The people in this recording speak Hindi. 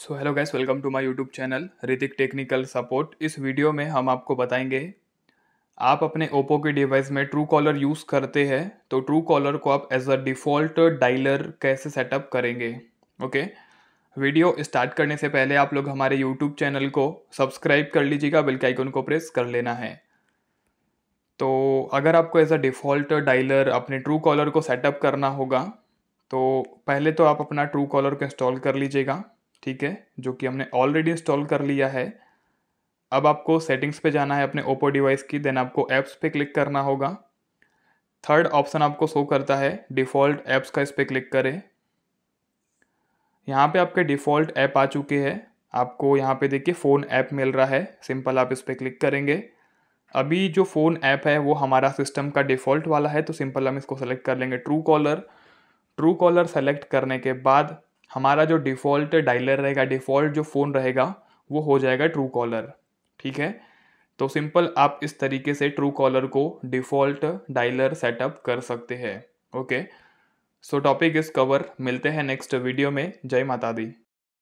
so hello guys welcome to my YouTube channel Hrithik technical support इस वीडियो में हम आपको बताएंगे आप अपने ओप्पो के डिवाइस में ट्रू कॉलर यूज़ करते हैं तो ट्रू कॉलर को आप एज अ डिफ़ॉल्ट डायलर कैसे सेटअप करेंगे ओके वीडियो स्टार्ट करने से पहले आप लोग हमारे यूट्यूब चैनल को सब्सक्राइब कर लीजिएगा बिल्कुल आइकन को प्रेस कर लेना है तो अगर आपको एज अ डिफ़ॉल्ट डायलर अपने ट्रू कॉलर को सेटअप करना होगा तो पहले तो आप अपना ट्रू कॉलर को इंस्टॉल कर लीजिएगा ठीक है जो कि हमने ऑलरेडी इंस्टॉल कर लिया है अब आपको सेटिंग्स पे जाना है अपने ओप्पो डिवाइस की देन आपको ऐप्स पे क्लिक करना होगा थर्ड ऑप्शन आपको शो करता है डिफ़ॉल्ट ऐप्स का इस पर क्लिक करें यहाँ पे आपके डिफ़ॉल्ट ऐप आ चुके हैं आपको यहाँ पे देखिए फ़ोन ऐप मिल रहा है सिंपल आप इस पर क्लिक करेंगे अभी जो फ़ोन ऐप है वो हमारा सिस्टम का डिफ़ॉल्ट वाला है तो सिंपल हम इसको सेलेक्ट कर लेंगे Truecaller Truecaller select करने के बाद हमारा जो डिफ़ॉल्ट डायलर रहेगा डिफ़ॉल्ट जो फ़ोन रहेगा वो हो जाएगा ट्रू कॉलर ठीक है तो सिंपल आप इस तरीके से ट्रू कॉलर को डिफ़ॉल्ट डायलर सेटअप कर सकते हैं ओके सो टॉपिक इस कवर मिलते हैं नेक्स्ट वीडियो में जय माता दी